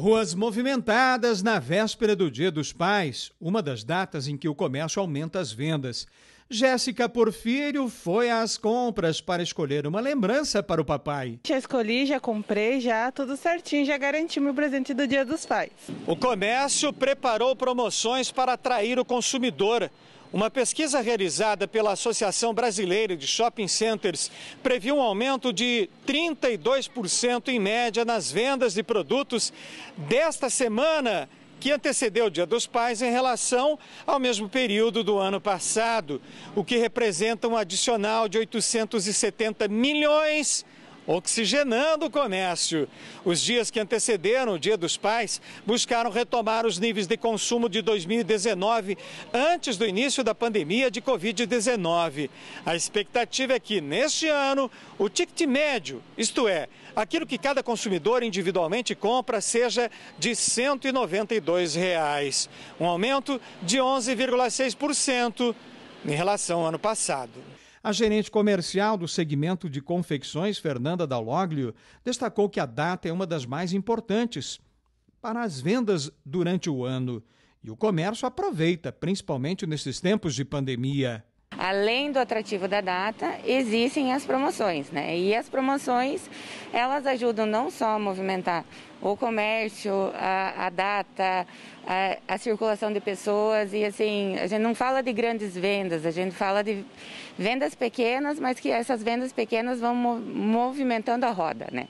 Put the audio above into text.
Ruas movimentadas na véspera do Dia dos Pais, uma das datas em que o comércio aumenta as vendas. Jéssica Porfírio foi às compras para escolher uma lembrança para o papai. Já escolhi, já comprei, já tudo certinho, já garanti meu presente do Dia dos Pais. O comércio preparou promoções para atrair o consumidor. Uma pesquisa realizada pela Associação Brasileira de Shopping Centers previu um aumento de 32% em média nas vendas de produtos desta semana que antecedeu o Dia dos Pais em relação ao mesmo período do ano passado, o que representa um adicional de 870 milhões oxigenando o comércio. Os dias que antecederam o Dia dos Pais buscaram retomar os níveis de consumo de 2019, antes do início da pandemia de Covid-19. A expectativa é que, neste ano, o ticket médio, isto é, aquilo que cada consumidor individualmente compra, seja de R$ 192, um aumento de 11,6% em relação ao ano passado. A gerente comercial do segmento de confecções, Fernanda Daloglio, destacou que a data é uma das mais importantes para as vendas durante o ano e o comércio aproveita, principalmente nesses tempos de pandemia. Além do atrativo da data, existem as promoções, né? E as promoções, elas ajudam não só a movimentar o comércio, a, a data, a, a, circulação de pessoas e assim, a gente não fala de grandes vendas, a gente fala de vendas pequenas, mas que essas vendas pequenas vão movimentando a roda, né?